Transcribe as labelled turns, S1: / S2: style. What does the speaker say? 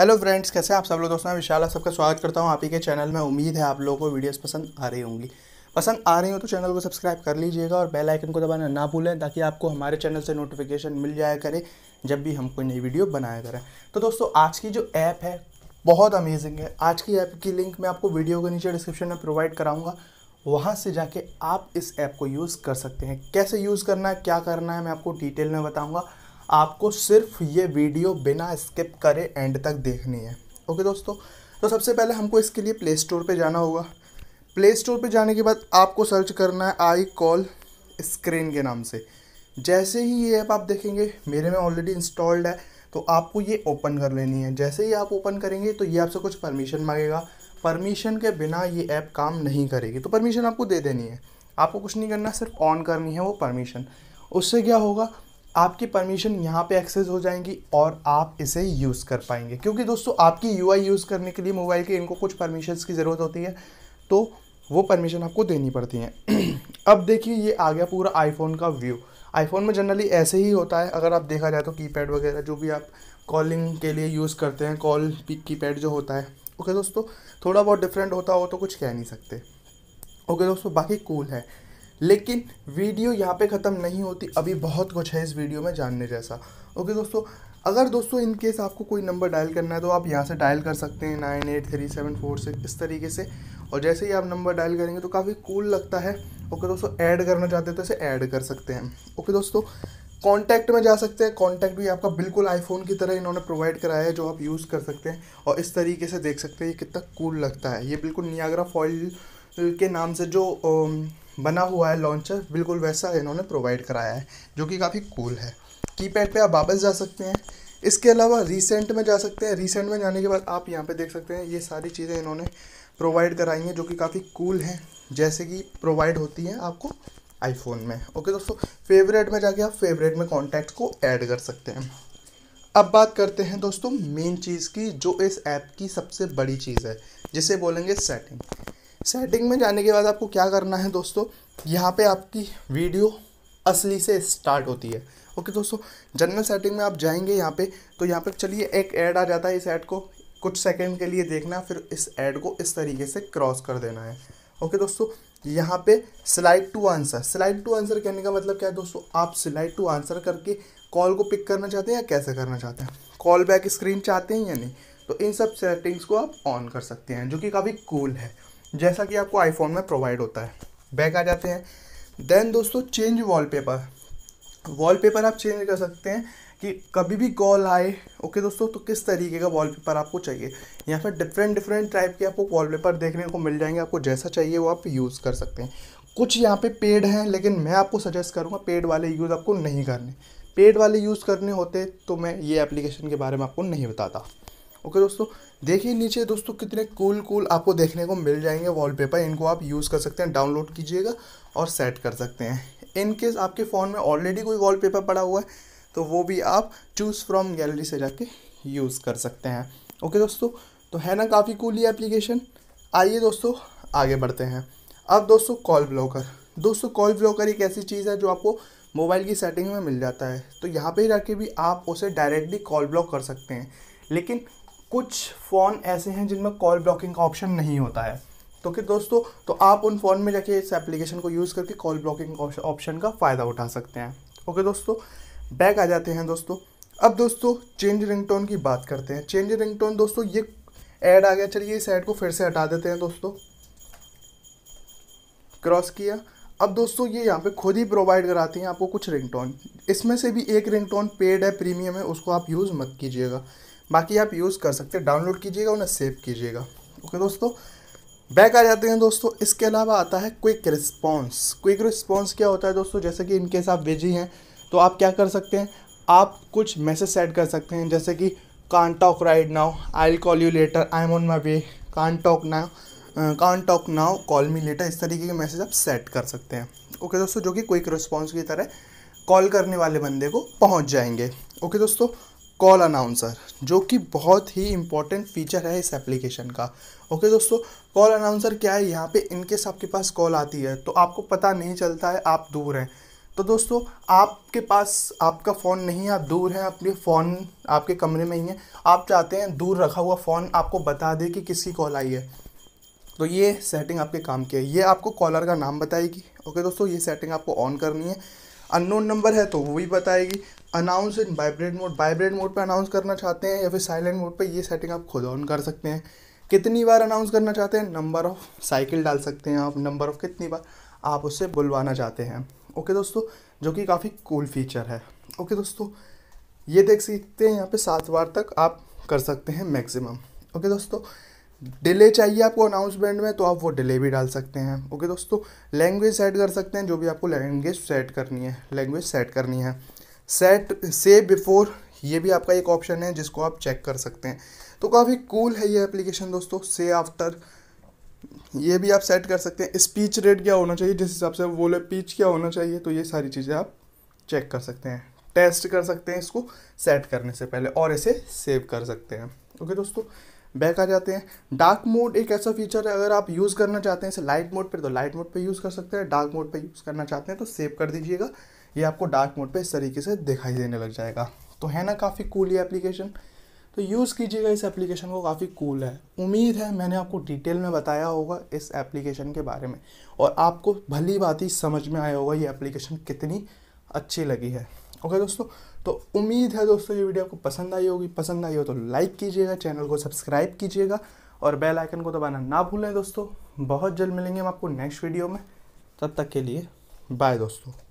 S1: hello friends कैसे आप सब लोग दोस्तों मैं विशाल सबका स्वागत करता हूँ आप ही के चैनल में उम्मीद है आप लोगों को वीडियोस पसंद आ रही होंगी पसंद आ रही हो तो चैनल को सब्सक्राइब कर लीजिएगा और बेल आइकन को दबाना ना भूलें ताकि आपको हमारे चैनल से नोटिफिकेशन मिल जाया करे जब भी हम कोई नई वीडियो बनाया करें तो दोस्तों आज की जो ऐप है बहुत अमेजिंग है आज की ऐप की लिंक मैं आपको वीडियो के नीचे डिस्क्रिप्शन में प्रोवाइड कराऊँगा वहाँ से जाके आप इस ऐप को यूज़ कर सकते हैं कैसे यूज़ करना है क्या करना है मैं आपको डिटेल में बताऊँगा आपको सिर्फ ये वीडियो बिना स्किप करे एंड तक देखनी है ओके दोस्तों तो सबसे पहले हमको इसके लिए प्ले स्टोर पर जाना होगा प्ले स्टोर पर जाने के बाद आपको सर्च करना है आई कॉल स्क्रीन के नाम से जैसे ही ये ऐप आप देखेंगे मेरे में ऑलरेडी इंस्टॉल्ड है तो आपको ये ओपन कर लेनी है जैसे ही आप ओपन करेंगे तो ये आपसे कुछ परमिशन मांगेगा परमिशन के बिना ये ऐप काम नहीं करेगी तो परमिशन आपको दे देनी है आपको कुछ नहीं करना सिर्फ ऑन करनी है वो परमिशन उससे क्या होगा आपकी परमिशन यहाँ पे एक्सेस हो जाएंगी और आप इसे यूज़ कर पाएंगे क्योंकि दोस्तों आपकी यू यूज़ करने के लिए मोबाइल के इनको कुछ परमिशंस की ज़रूरत होती है तो वो परमिशन आपको देनी पड़ती है अब देखिए ये आ गया पूरा आईफोन का व्यू आईफोन में जनरली ऐसे ही होता है अगर आप देखा जाए तो कीपैड वगैरह जो भी आप कॉलिंग के लिए यूज़ करते हैं कॉल कीपैड जो होता है ओके दोस्तों थोड़ा बहुत डिफरेंट होता हो तो कुछ कह नहीं सकते ओके दोस्तों बाकी कूल है लेकिन वीडियो यहाँ पे ख़त्म नहीं होती अभी बहुत कुछ है इस वीडियो में जानने जैसा ओके दोस्तों अगर दोस्तों इन केस आपको कोई नंबर डायल करना है तो आप यहाँ से डायल कर सकते हैं nine eight three seven four six इस तरीके से और जैसे ही आप नंबर डायल करेंगे तो काफ़ी कूल लगता है ओके दोस्तों ऐड करना चाहते हैं तो इसे ऐड कर सकते हैं ओके दोस्तों कॉन्टैक्ट में जा सकते हैं कॉन्टैक्ट भी आपका बिल्कुल आईफोन की तरह इन्होंने प्रोवाइड कराया है जो आप यूज़ कर सकते हैं और इस तरीके से देख सकते हैं ये कितना कूल लगता है ये बिल्कुल नियाग्रा फॉइल के नाम से जो बना हुआ है लॉन्चर बिल्कुल वैसा इन्होंने प्रोवाइड कराया है जो कि काफ़ी कूल है कीपैड पे आप वापस जा सकते हैं इसके अलावा रिसेंट में जा सकते हैं रिसेंट में जाने के बाद आप यहाँ पे देख सकते हैं ये सारी चीज़ें इन्होंने प्रोवाइड कराई हैं जो कि काफ़ी कूल हैं जैसे कि प्रोवाइड होती हैं आपको आईफोन में ओके दोस्तों फेवरेट में जाके आप फेवरेट में कॉन्टैक्ट को ऐड कर सकते हैं अब बात करते हैं दोस्तों मेन चीज़ की जो इस ऐप की सबसे बड़ी चीज़ है जिसे बोलेंगे सेटिंग सेटिंग में जाने के बाद आपको क्या करना है दोस्तों यहाँ पे आपकी वीडियो असली से स्टार्ट होती है ओके दोस्तों जनरल सेटिंग में आप जाएंगे यहाँ पे तो यहाँ पे चलिए एक ऐड आ जाता है इस ऐड को कुछ सेकंड के लिए देखना फिर इस ऐड को इस तरीके से क्रॉस कर देना है ओके दोस्तों यहाँ पे slide to answer slide to answer कहने का मतलब क्या है दोस्तों आप स्लाइड टू आंसर करके कॉल को पिक करना चाहते हैं या कैसे करना चाहते हैं कॉल बैक स्क्रीन चाहते हैं या नहीं तो इन सब सेटिंग्स को आप ऑन कर सकते हैं जो कि काफ़ी कूल है जैसा कि आपको आईफोन में प्रोवाइड होता है बैक आ जाते हैं देन दोस्तों चेंज वॉलपेपर वॉलपेपर आप चेंज कर सकते हैं कि कभी भी कॉल आए ओके दोस्तों तो किस तरीके का वॉलपेपर आपको चाहिए यहाँ पर डिफरेंट डिफरेंट टाइप के आपको वॉलपेपर देखने को मिल जाएंगे आपको जैसा चाहिए वो आप यूज़ कर सकते हैं कुछ यहाँ पे पेड हैं लेकिन मैं आपको सजेस्ट करूँगा पेड वाले यूज़ आपको नहीं करने पेड वाले यूज़ करने होते तो मैं ये एप्लीकेशन के बारे में आपको नहीं बताता ओके दोस्तों देखिए नीचे दोस्तों कितने कूल कूल आपको देखने को मिल जाएंगे वॉलपेपर इनको आप यूज़ कर सकते हैं डाउनलोड कीजिएगा और सेट कर सकते हैं इन केस आपके फ़ोन में ऑलरेडी कोई वॉलपेपर पड़ा हुआ है तो वो भी आप चूज़ फ्रॉम गैलरी से जाके यूज़ कर सकते हैं ओके दोस्तों तो है ना काफ़ी कूल ये एप्लीकेशन आइए दोस्तों आगे बढ़ते हैं अब दोस्तों कॉल ब्लॉकर दोस्तों कॉल ब्लॉकर एक ऐसी चीज़ है जो आपको मोबाइल की सेटिंग में मिल जाता है तो यहाँ पे जाके भी आप उसे डायरेक्टली कॉल ब्लॉक कर सकते हैं लेकिन कुछ फ़ोन ऐसे हैं जिनमें कॉल ब्लॉकिंग का ऑप्शन नहीं होता है तो फिर दोस्तों तो आप उन फ़ोन में जाके इस एप्लीकेशन को यूज़ करके कॉल ब्लॉकिंग ऑप्शन का फ़ायदा उठा सकते हैं ओके दोस्तों बैक आ जाते हैं दोस्तों अब दोस्तों चेंज रिंगटोन की बात करते हैं चेंज रिंगटोन दोस्तों ये ऐड आ गया चलिए इस ऐड को फिर से हटा देते हैं दोस्तों क्रॉस किया अब दोस्तों ये यहाँ पे खुद ही प्रोवाइड कराती हैं आपको कुछ रिंगटोन इसमें से भी एक रिंगटोन पेड है प्रीमियम है उसको आप यूज़ मत कीजिएगा बाकी आप यूज़ कर सकते हैं डाउनलोड कीजिएगा उन्हें सेव कीजिएगा ओके दोस्तों बैक आ जाते हैं दोस्तों इसके अलावा आता है क्विक रिस्पॉन्स क्विक रिस्पॉन्स क्या होता है दोस्तों जैसे कि इनकेस आप बिजी हैं तो आप क्या कर सकते हैं आप कुछ मैसेज सेट कर सकते हैं जैसे कि can't talk right now I call you later I am on my way can't talk now can't talk now call me later इस तरीके के मैसेज आप सेट कर सकते हैं ओके okay, दोस्तों जो कि क्विक रिस्पॉन्स की तरह कॉल करने वाले बंदे को पहुंच जाएंगे ओके okay, दोस्तों कॉल अनाउंसर जो कि बहुत ही इंपॉर्टेंट फीचर है इस एप्लीकेशन का ओके दोस्तों कॉल अनाउंसर क्या है यहाँ पे इनकेस आपके पास कॉल आती है तो आपको पता नहीं चलता है आप दूर हैं तो दोस्तों आपके पास आपका फ़ोन नहीं है आप दूर हैं अपने फ़ोन आपके कमरे में ही है आप चाहते हैं दूर रखा हुआ फ़ोन आपको बता दे कि किसकी कॉल आई है तो ये सेटिंग आपके काम की है ये आपको कॉलर का नाम बताएगी ओके दोस्तों ये सेटिंग आपको ऑन करनी है अननोन नंबर है तो वो भी बताएगी announce in vibrate mode vibrate mode पर अनाउंस करना चाहते हैं या फिर साइलेंट मोड पर ये सेटिंग आप खुद ऑन कर सकते हैं कितनी बार अनाउंस करना चाहते हैं नंबर ऑफ़ साइकिल डाल सकते हैं आप नंबर ऑफ़ कितनी बार आप उससे बुलवाना चाहते हैं ओके दोस्तों जो कि काफ़ी कूल फीचर है ओके दोस्तों ये देख सकते हैं यहाँ पे सात बार तक आप कर सकते हैं मैक्सिमम ओके दोस्तों डिले चाहिए आपको अनाउंसमेंट में तो आप वो डिले भी डाल सकते हैं ओके दोस्तों लैंग्वेज सेट कर सकते हैं जो भी आपको लैंग्वेज सेट करनी है लैंग्वेज सेट करनी है सेट से बिफोर ये भी आपका एक ऑप्शन है जिसको आप चेक कर सकते हैं तो काफ़ी कूल है ये एप्लीकेशन दोस्तों से आफ्टर ये भी आप सेट कर सकते हैं स्पीच रेट क्या होना चाहिए जिस हिसाब से बोले पीच क्या होना चाहिए तो ये सारी चीज़ें आप चेक कर सकते हैं टेस्ट कर सकते हैं इसको सेट करने से पहले और इसे सेव कर सकते हैं ओके दोस्तों बैक आ जाते हैं डार्क मोड एक ऐसा फीचर है अगर आप यूज़ करना चाहते हैं इसे लाइट मोड पर तो लाइट मोड पर यूज़ कर सकते हैं डार्क मोड पर यूज़ करना चाहते हैं तो सेव कर दीजिएगा ये आपको डार्क मोड पर इस तरीके से दिखाई देने लग जाएगा तो है ना काफ़ी कूल ये एप्लीकेशन तो यूज़ कीजिएगा इस एप्लीकेशन को काफ़ी कूल है उम्मीद है मैंने आपको डिटेल में बताया होगा इस एप्लीकेशन के बारे में और आपको भली बात ही समझ में आया होगा ये एप्लीकेशन कितनी अच्छी लगी है ओके दोस्तों तो उम्मीद है दोस्तों ये वीडियो आपको पसंद आई होगी पसंद आई हो तो लाइक कीजिएगा चैनल को सब्सक्राइब कीजिएगा और बेल आइकन को दबाना ना भूलें दोस्तों बहुत जल्द मिलेंगे हम आपको नेक्स्ट वीडियो में तब तक के लिए बाय दोस्तों